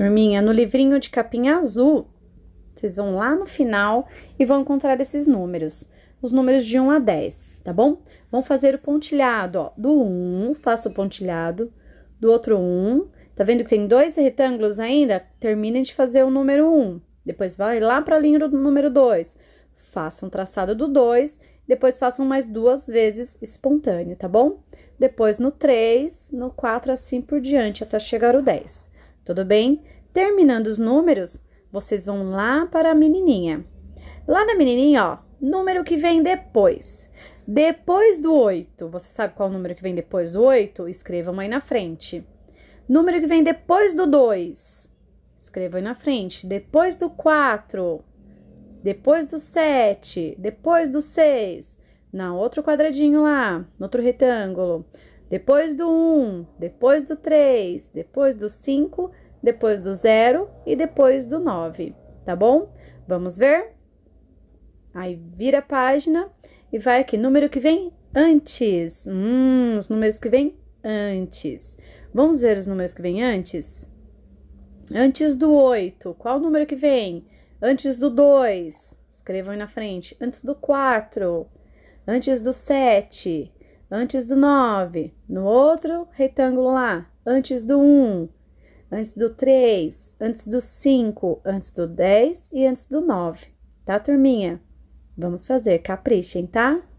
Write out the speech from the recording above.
Turminha, no livrinho de capinha azul, vocês vão lá no final e vão encontrar esses números. Os números de 1 a 10, tá bom? Vão fazer o pontilhado, ó. Do 1, faça o pontilhado. Do outro 1, tá vendo que tem dois retângulos ainda? Terminem de fazer o número 1. Depois vai lá para a linha do número 2. Façam um traçado do 2. Depois façam mais duas vezes espontâneo, tá bom? Depois no 3, no 4, assim por diante, até chegar o 10. Tudo bem? Terminando os números, vocês vão lá para a menininha. Lá na menininha, ó, número que vem depois. Depois do 8, você sabe qual número que vem depois do 8? Escrevam aí na frente. Número que vem depois do 2, escrevam aí na frente. Depois do 4, depois do 7, depois do 6, na outro quadradinho lá, no outro retângulo. Depois do 1, depois do 3, depois do 5, depois do zero e depois do 9, tá bom? Vamos ver? Aí vira a página e vai aqui, número que vem antes. Hum, os números que vem antes. Vamos ver os números que vem antes? Antes do 8, qual o número que vem? Antes do 2, escrevam aí na frente. Antes do 4, antes do 7, antes do 9. No outro retângulo lá, antes do 1, antes do 3, antes do 5, antes do 10 e antes do 9, tá, turminha? Vamos fazer, caprichem, tá?